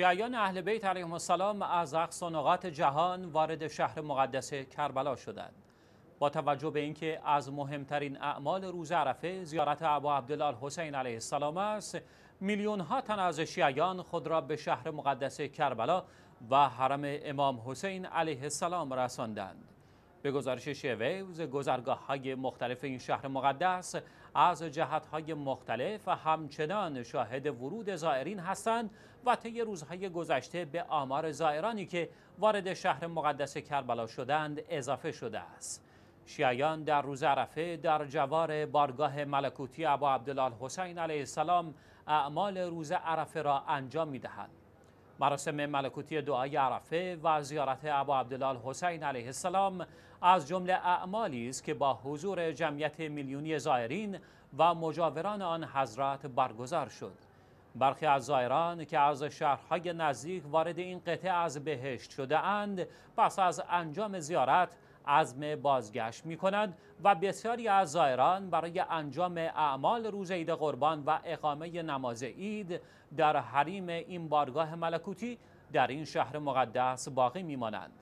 شیعیان اهل بیت علیهم السلام از اقصا نقاط جهان وارد شهر مقدس کربلا شدند با توجه به اینکه از مهمترین اعمال روز عرفه زیارت ابا عبدالله حسین علیه السلام است میلیون ها تن از شیعیان خود را به شهر مقدس کربلا و حرم امام حسین علیه السلام رساندند به گزارش شیویوز گذرگاه های مختلف این شهر مقدس از جهت های مختلف و همچنان شاهد ورود زائرین هستند و طی روزهای گذشته به آمار زائرانی که وارد شهر مقدس کربلا شدند اضافه شده است. شیعیان در روز عرفه در جوار بارگاه ملکوتی ابو عبدالله حسین علیه السلام اعمال روز عرفه را انجام می دهند. مراسم ملکوتی دعای عرفه و زیارت ابو عبدالله حسین علیه السلام از جمله اعمالی است که با حضور جمعیت میلیونی زائرین و مجاوران آن حضرت برگزار شد برخی از زائران که از شهرهای نزدیک وارد این قطعه از بهشت شده اند پس از انجام زیارت عزم بازگشت می کنند و بسیاری از زائران برای انجام اعمال روز عید قربان و اقامه نماز عید در حریم این بارگاه ملکوتی در این شهر مقدس باقی می مانند.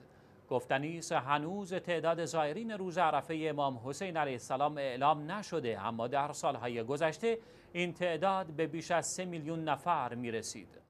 گفتنی هنوز تعداد زائرین روز عرفه امام حسین علیه السلام اعلام نشده اما در سالهای گذشته این تعداد به بیش از سه میلیون نفر می رسید.